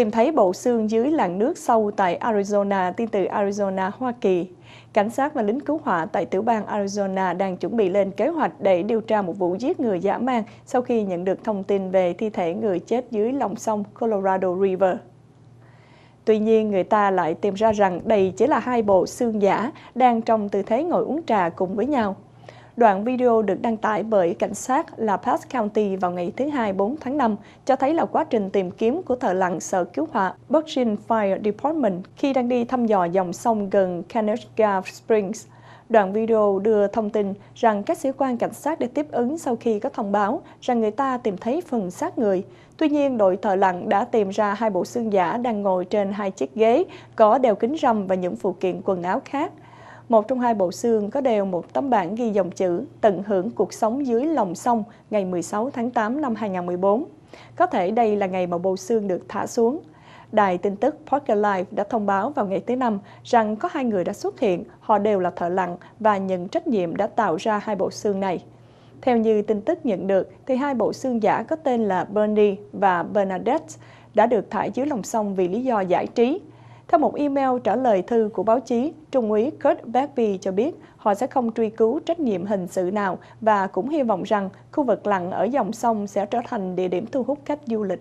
tìm thấy bộ xương dưới làn nước sâu tại Arizona, tin từ Arizona, Hoa Kỳ. Cảnh sát và lính cứu hỏa tại tiểu bang Arizona đang chuẩn bị lên kế hoạch để điều tra một vụ giết người dã man sau khi nhận được thông tin về thi thể người chết dưới lòng sông Colorado River. Tuy nhiên, người ta lại tìm ra rằng đây chỉ là hai bộ xương giả đang trong tư thế ngồi uống trà cùng với nhau. Đoạn video được đăng tải bởi cảnh sát La Paz County vào ngày thứ Hai 4 tháng 5 cho thấy là quá trình tìm kiếm của thợ lặn sở cứu hỏa Berkshire Fire Department khi đang đi thăm dò dòng sông gần Canasga Springs. Đoạn video đưa thông tin rằng các sĩ quan cảnh sát đã tiếp ứng sau khi có thông báo rằng người ta tìm thấy phần xác người. Tuy nhiên, đội thợ lặn đã tìm ra hai bộ xương giả đang ngồi trên hai chiếc ghế có đeo kính râm và những phụ kiện quần áo khác một trong hai bộ xương có đều một tấm bảng ghi dòng chữ tận hưởng cuộc sống dưới lòng sông ngày 16 tháng 8 năm 2014. Có thể đây là ngày mà bộ xương được thả xuống. Đài tin tức Pocket Life đã thông báo vào ngày thứ Năm rằng có hai người đã xuất hiện, họ đều là thợ lặn và nhận trách nhiệm đã tạo ra hai bộ xương này. Theo như tin tức nhận được, thì hai bộ xương giả có tên là Bernie và Bernadette đã được thả dưới lòng sông vì lý do giải trí. Theo một email trả lời thư của báo chí, Trung úy Kurt Bagby cho biết họ sẽ không truy cứu trách nhiệm hình sự nào và cũng hy vọng rằng khu vực lặng ở dòng sông sẽ trở thành địa điểm thu hút khách du lịch.